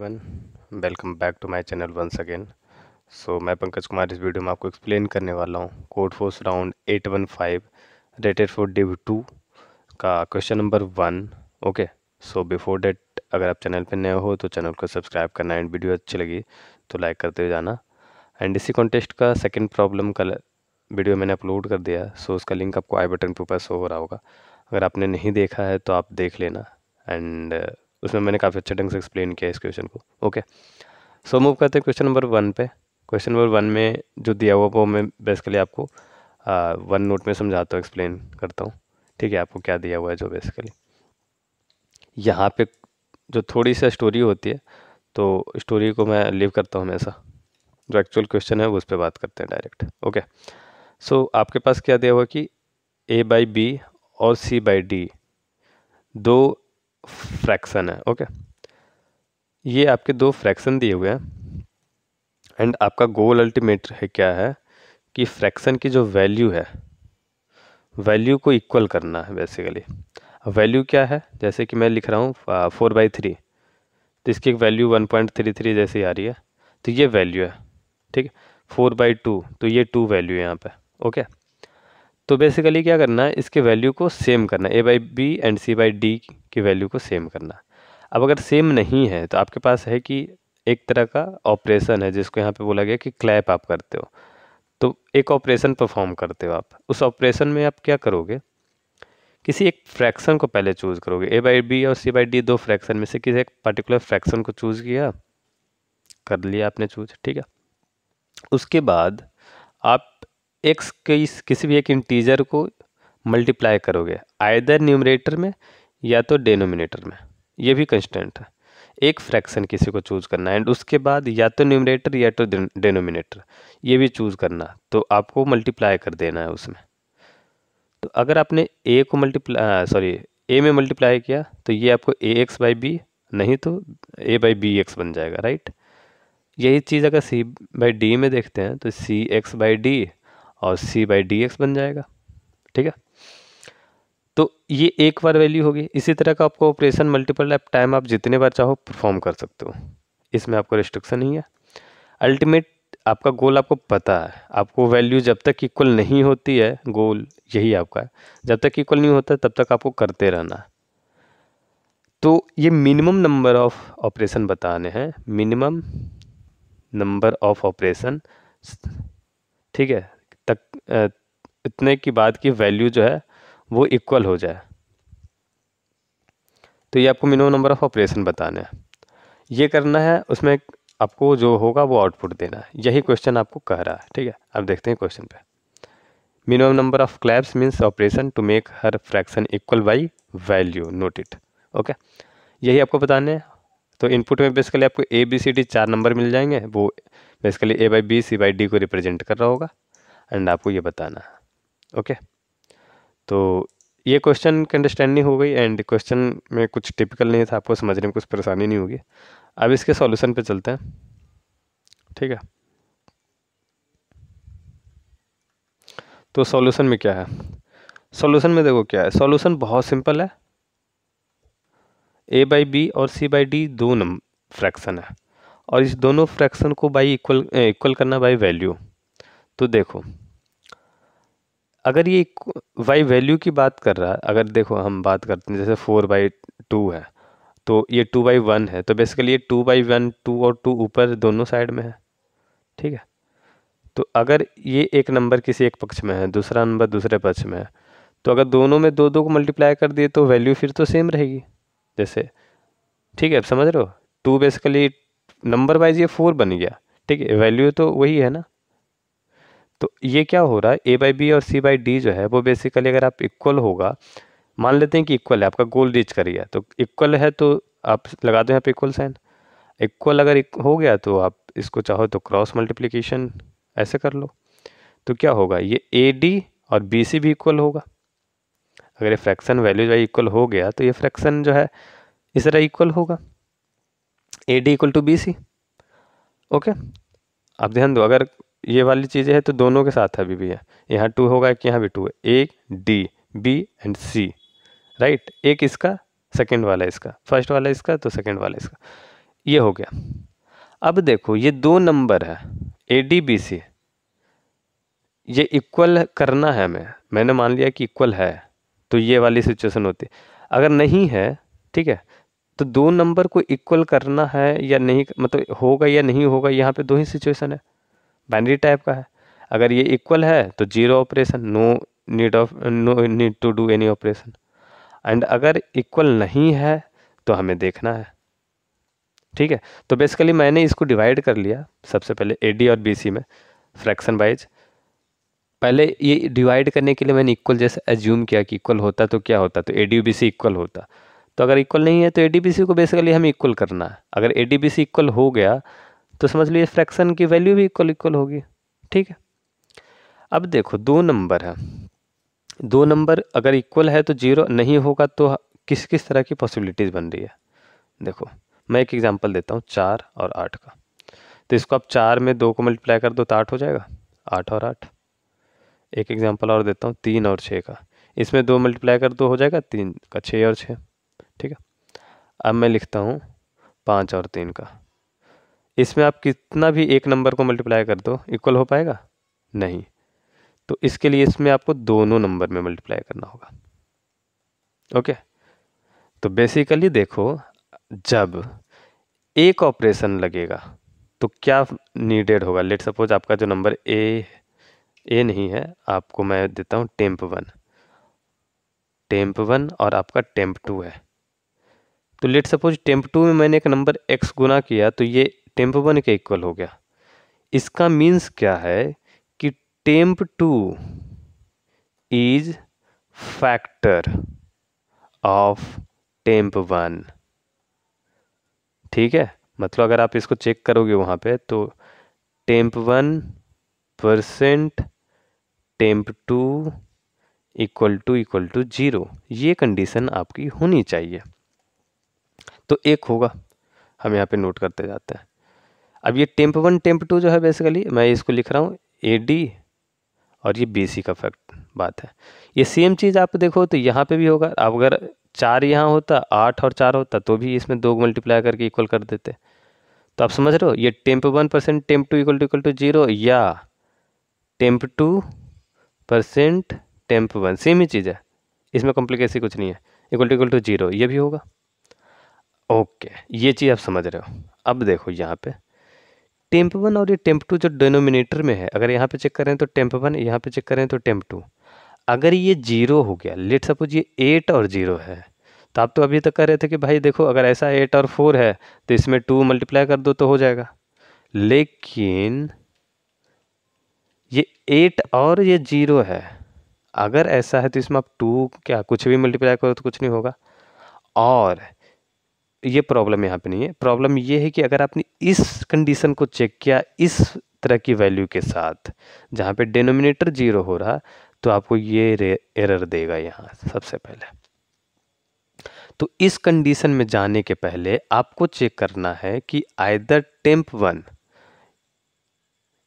One welcome back to my channel once again so मैं पंकज कुमार इस video में आपको एक्सप्लेन करने वाला हूँ code force round eight one five rated for div two का question number one okay so before that अगर आप चैनल पर नए हो तो चैनल को सब्सक्राइब करना एंड वीडियो अच्छी लगी तो लाइक करते हुए जाना एंड इसी कॉन्टेस्ट का सेकेंड प्रॉब्लम का वीडियो मैंने अपलोड कर दिया सो उसका लिंक आपको आई बटन के ऊपर शो हो रहा होगा अगर आपने नहीं देखा है तो आप देख लेना एंड उसमें मैंने काफ़ी अच्छे ढंग से एक्सप्लेन किया इस क्वेश्चन को ओके सो मूव करते हैं क्वेश्चन नंबर वन पे क्वेश्चन नंबर वन में जो दिया हुआ वो मैं बेसिकली आपको वन नोट में समझाता हूँ एक्सप्लेन करता हूँ ठीक है आपको क्या दिया हुआ है जो बेसिकली यहाँ पे जो थोड़ी सी स्टोरी होती है तो स्टोरी को मैं लिव करता हूँ हमेशा जो एक्चुअल क्वेश्चन है वो उस पर बात करते हैं डायरेक्ट ओके सो so, आपके पास क्या दिया हुआ कि ए बाई बी और सी बाई डी दो फ्रैक्शन है ओके ये आपके दो फ्रैक्शन दिए हुए हैं एंड आपका गोल अल्टीमेट है क्या है कि फ्रैक्शन की जो वैल्यू है वैल्यू को इक्वल करना है बेसिकली वैल्यू क्या है जैसे कि मैं लिख रहा हूँ फोर बाई थ्री तो इसकी एक value one point three three जैसे आ रही है तो ये वैल्यू है ठीक है फोर बाई टू तो ये टू वैल्यू है यहाँ पे ओके तो बेसिकली क्या करना है इसके वैल्यू को सेम करना A by B and C by D की वैल्यू को सेम करना अब अगर सेम नहीं है तो आपके पास है कि एक तरह का ऑपरेशन है जिसको यहाँ पे बोला गया कि क्लैप आप करते हो तो एक ऑपरेशन परफॉर्म करते हो आप उस ऑपरेशन में आप क्या करोगे किसी एक फ्रैक्शन को पहले चूज़ करोगे ए बाई बी और सी बाई डी दो फ्रैक्शन में से किसी एक पर्टिकुलर फ्रैक्शन को चूज़ किया कर लिया आपने चूज ठीक है उसके बाद आप एक्स के इस किसी भी एक इंटीजर को मल्टीप्लाई करोगे आयदर न्यूमरेटर में या तो डेनोमिनेटर में ये भी कंस्टेंट है एक फ्रैक्शन किसी को चूज़ करना है एंड उसके बाद या तो न्यूमरेटर या तो डेनोमिनेटर ये भी चूज़ करना तो आपको मल्टीप्लाई कर देना है उसमें तो अगर आपने ए को मल्टीप्लाई सॉरी ए में मल्टीप्लाई किया तो ये आपको ए एक्स बाई बी नहीं तो ए बाई बी एक्स बन जाएगा राइट यही चीज़ अगर सी बाई डी में देखते हैं तो सी एक्स बाई डी और सी बाई डी एक्स बन जाएगा ठीक है तो ये एक बार वैल्यू होगी इसी तरह का आपको ऑपरेशन मल्टीपल टाइम आप जितने बार चाहो परफॉर्म कर सकते हो इसमें आपको रिस्ट्रिक्शन नहीं है अल्टीमेट आपका गोल आपको पता है आपको वैल्यू जब तक इक्वल नहीं होती है गोल यही आपका है जब तक इक्वल नहीं होता तब तक आपको करते रहना है तो ये मिनिमम नंबर ऑफ ऑपरेशन बताने हैं मिनिमम नंबर ऑफ ऑपरेशन ठीक है तक इतने की बात की वैल्यू जो है वो इक्वल हो जाए तो ये आपको मिनिमम नंबर ऑफ ऑपरेशन बताना है ये करना है उसमें आपको जो होगा वो आउटपुट देना है यही क्वेश्चन आपको कह रहा है ठीक है अब देखते हैं क्वेश्चन पे minimum number of clubs means operation to make हर fraction equal by value note it okay यही आपको बताने हैं तो इनपुट में बेसिकली आपको ए बी सी डी चार नंबर मिल जाएंगे वो basically A by B C by D को रिप्रेजेंट कर रहा होगा एंड आपको ये बताना है ओके तो ये क्वेश्चन की अंडरस्टैंडिंग हो गई एंड क्वेश्चन में कुछ टिपिकल नहीं था आपको समझने में कुछ परेशानी नहीं होगी अब इसके सॉल्यूशन पे चलते हैं ठीक है तो सॉल्यूशन में क्या है सॉल्यूशन में देखो क्या है सॉल्यूशन बहुत सिंपल है ए बाई बी और सी बाई डी दो नंबर फ्रैक्शन है और इस दोनों फ्रैक्शन को बाई इक्वल इक्वल करना बाई वैल्यू तो देखो अगर ये वाई वैल्यू की बात कर रहा है अगर देखो हम बात करते हैं जैसे फोर बाई टू है तो ये टू बाई वन है तो बेसिकली ये टू बाई वन टू और टू ऊपर दोनों साइड में है ठीक है तो अगर ये एक नंबर किसी एक पक्ष में है दूसरा नंबर दूसरे पक्ष में है तो अगर दोनों में दो दो को मल्टीप्लाई कर दिए तो वैल्यू फिर तो सेम रहेगी जैसे ठीक है समझ रहे हो टू बेसिकली नंबर वाइज ये फोर बन गया ठीक है वैल्यू तो वही है ना तो ये क्या हो रहा है ए बाई बी और सी बाई डी जो है वो बेसिकली अगर आप इक्वल होगा मान लेते हैं कि इक्वल है आपका गोल रीच करिए तो इक्वल है तो आप लगा दो आप इक्वल साइन इक्वल अगर हो गया तो आप इसको चाहो तो क्रॉस मल्टीप्लिकेशन ऐसे कर लो तो क्या होगा ये ए डी और बी सी भी इक्वल होगा अगर ये फ्रैक्शन वैल्यू जो है इक्वल हो गया तो ये फ्रैक्शन जो है इस तरह इक्वल होगा A D equal to B C okay आप ध्यान दो अगर ये वाली चीज़ें हैं तो दोनों के साथ अभी भी है यहाँ टू होगा कि यहाँ भी टू है एक D B and C right एक इसका सेकेंड वाला इसका फर्स्ट वाला इसका तो सेकेंड वाला इसका ये हो गया अब देखो ये दो नंबर है ए डी बी सी ये इक्वल करना है हमें मैंने मान लिया कि इक्वल है तो ये वाली सिचुएशन होती है अगर नहीं है ठीक है तो दो नंबर को इक्वल करना है या नहीं मतलब होगा या नहीं होगा यहाँ पे दो ही सिचुएशन है बाइनरी टाइप का है अगर ये इक्वल है तो zero operation no need of no need to do any operation and अगर इक्वल नहीं है तो हमें देखना है ठीक है तो बेसिकली मैंने इसको डिवाइड कर लिया सबसे पहले ए डी और बी सी में फ्रैक्शन वाइज पहले ये डिवाइड करने के लिए मैंने इक्वल जैसे एज्यूम किया कि इक्वल होता तो क्या होता तो A D B C equal होता तो अगर इक्वल नहीं है तो ए डी बी सी को बेसिकली हमें इक्वल करना है अगर A D B C equal हो गया तो समझ लीजिए फ्रैक्शन की वैल्यू भी इक्वल इक्वल होगी ठीक है अब देखो दो नंबर है दो नंबर अगर इक्वल है तो जीरो नहीं होगा तो किस किस तरह की पॉसिबिलिटीज़ बन रही है देखो मैं एक एग्जांपल देता हूँ चार और आठ का तो इसको आप चार में दो को मल्टीप्लाई कर दो तो आठ हो जाएगा आठ और आठ एक एग्जांपल और देता हूँ तीन और छः का इसमें दो मल्टीप्लाई कर दो हो जाएगा तीन का छः और छः ठीक है अब मैं लिखता हूँ पाँच और तीन का इसमें आप कितना भी एक नंबर को मल्टीप्लाई कर दो इक्वल हो पाएगा नहीं तो इसके लिए इसमें आपको दोनों नंबर में मल्टीप्लाई करना होगा ओके तो बेसिकली देखो जब एक ऑपरेशन लगेगा तो क्या नीडेड होगा लेट सपोज आपका जो नंबर ए ए नहीं है आपको मैं देता हूँ टेम्प वन टेम्प वन और आपका टेम्प टू है तो लेट सपोज टेम्प टू में मैंने एक नंबर एक्स गुना किया तो ये टेम्प वन के इक्वल हो गया इसका मीन्स क्या है कि temp two is factor of temp one ठीक है मतलब अगर आप इसको चेक करोगे वहाँ पे तो temp one percent temp two equal to equal to zero ये कंडीशन आपकी होनी चाहिए तो एक होगा हम यहाँ पे नोट करते जाते हैं अब ये टेम्प वन टेम्प टू जो है बेसिकली मैं इसको लिख रहा हूँ ए डी और ये बी सी का फैक्ट बात है ये सेम चीज़ आप देखो तो यहाँ पे भी होगा अब अगर चार यहाँ होता आठ और चार होता तो भी इसमें दो मल्टीप्लाई करके इक्वल कर देते तो आप समझ रहे हो ये temp one percent temp two equal to equal to zero या temp two percent temp one same ही चीज़ है इसमें कॉम्प्लिकेशन कुछ नहीं है equal to equal to zero ये भी होगा ओके ये चीज़ आप समझ रहे हो अब देखो यहाँ पर टेम्प वन और ये टेम्प टू जो डिनोमिनेटर में है अगर यहाँ पे चेक करें तो टेम्प वन यहाँ पे चेक करें तो टेम्प टू अगर ये जीरो हो गया लेट सपोज ये एट और जीरो है तो आप तो अभी तक कह रहे थे कि भाई देखो अगर ऐसा एट और फोर है तो इसमें टू मल्टीप्लाई कर दो तो हो जाएगा लेकिन ये एट और ये जीरो है अगर ऐसा है तो इसमें आप टू क्या कुछ भी मल्टीप्लाई करो तो कुछ नहीं होगा और ये प्रॉब्लम यहाँ पे नहीं है प्रॉब्लम ये है कि अगर आपने इस कंडीशन को चेक किया इस तरह की वैल्यू के साथ जहाँ पे डिनोमिनेटर जीरो हो रहा तो आपको ये एरर देगा यहाँ सबसे पहले तो इस कंडीशन में जाने के पहले आपको चेक करना है कि आइदर टेम्प वन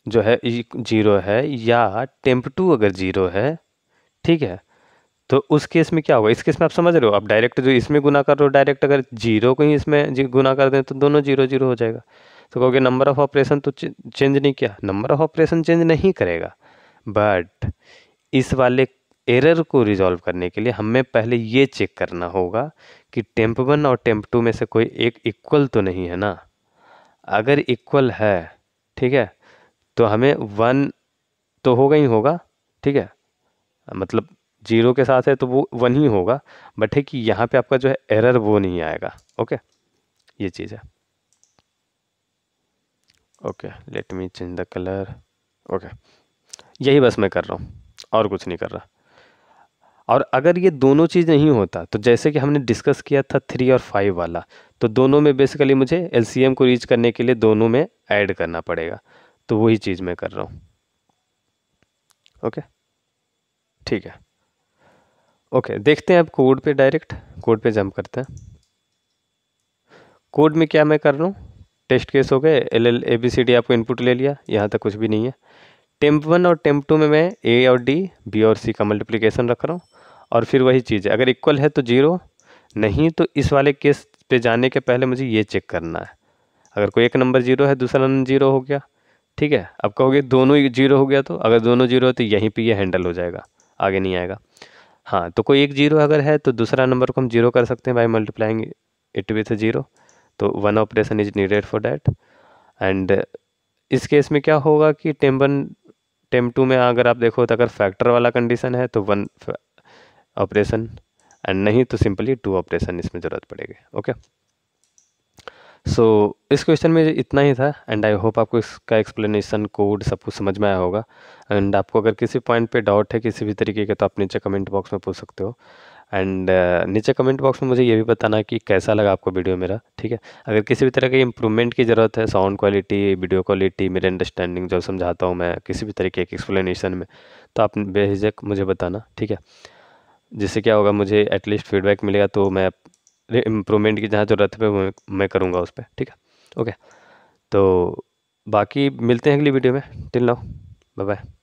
जो है जीरो है या टेम्प टू अगर जीरो है ठीक है तो उस केस में क्या होगा इस केस में आप समझ रहे हो आप डायरेक्ट जो इसमें गुना कर रहे हो डायरेक्ट अगर जीरो को ही इसमें जी गुना कर दें तो दोनों जीरो जीरो हो जाएगा तो कहोगे नंबर ऑफ ऑपरेशन तो चेंज नहीं किया नंबर ऑफ ऑपरेशन चेंज नहीं करेगा बट इस वाले एरर को रिजॉल्व करने के लिए हमें पहले ये चेक करना होगा कि टेम्प वन और टेम्प टू में से कोई एक इक्वल तो नहीं है ना अगर इक्वल है ठीक है तो हमें वन तो होगा ही होगा ठीक है मतलब जीरो के साथ है तो वो वन ही होगा बट है कि यहाँ पे आपका जो है एरर वो नहीं आएगा ओके ये चीज़ है okay let me change the colour okay यही बस मैं कर रहा हूँ और कुछ नहीं कर रहा और अगर ये दोनों चीज़ नहीं होता तो जैसे कि हमने डिस्कस किया था थ्री और फाइव वाला तो दोनों में बेसिकली मुझे एल को रीच करने के लिए दोनों में ऐड करना पड़ेगा तो वही चीज़ मैं कर रहा हूँ ओके ठीक है ओके देखते हैं अब कोड पे डायरेक्ट कोड पे जंप करते हैं कोड में क्या मैं कर रहा हूँ टेस्ट केस हो गए L L A B C D आपको इनपुट ले लिया यहाँ तक कुछ भी नहीं है टेम्प वन और टेम्प टू में मैं ए और डी बी और सी का मल्टीप्लिकेशन रख रहा हूँ और फिर वही चीज़ है अगर इक्वल है तो जीरो नहीं तो इस वाले केस पे जाने के पहले मुझे ये चेक करना है अगर कोई एक नंबर जीरो है दूसरा नंबर जीरो हो गया ठीक है अब कहोगे दोनों ही जीरो हो गया तो अगर दोनों जीरो है तो यहीं पे ये यह हैंडल हो जाएगा आगे नहीं आएगा हाँ तो कोई एक जीरो अगर है तो दूसरा नंबर को हम जीरो कर सकते हैं by multiplying it with zero तो one operation is needed for that and इस केस में क्या होगा कि टेम वन टेम टू में अगर आप देखो तो अगर फैक्टर वाला कंडीशन है तो वन ऑपरेशन एंड नहीं तो सिंपली टू ऑपरेशन इसमें ज़रूरत पड़ेगी ओके okay? सो so, इस क्वेश्चन में इतना ही था एंड आई होप आपको इसका एक्सप्लेनेशन कोड सब कुछ समझ में आया होगा एंड आपको अगर किसी पॉइंट पे डाउट है किसी भी तरीके का तो आप नीचे कमेंट बॉक्स में पूछ सकते हो एंड uh, नीचे कमेंट बॉक्स में मुझे ये भी बताना कि कैसा लगा आपको वीडियो मेरा ठीक है अगर किसी भी तरह की इंप्रूवमेंट की ज़रूरत है साउंड क्वालिटी वीडियो क्वालिटी मेरे अंडरस्टैंडिंग जो समझाता हूँ मैं किसी भी तरीके के एक्सप्लेनेशन में तो आप बेहिजक मुझे बताना ठीक है जिससे क्या होगा मुझे एटलीस्ट फीडबैक मिलेगा तो मैं इम्प्रूवमेंट की जहाँ ज़रूरत है वो मैं करूँगा उस पर ठीक है ओके तो बाकी मिलते हैं अगली वीडियो में टिल नाउ बाय बाय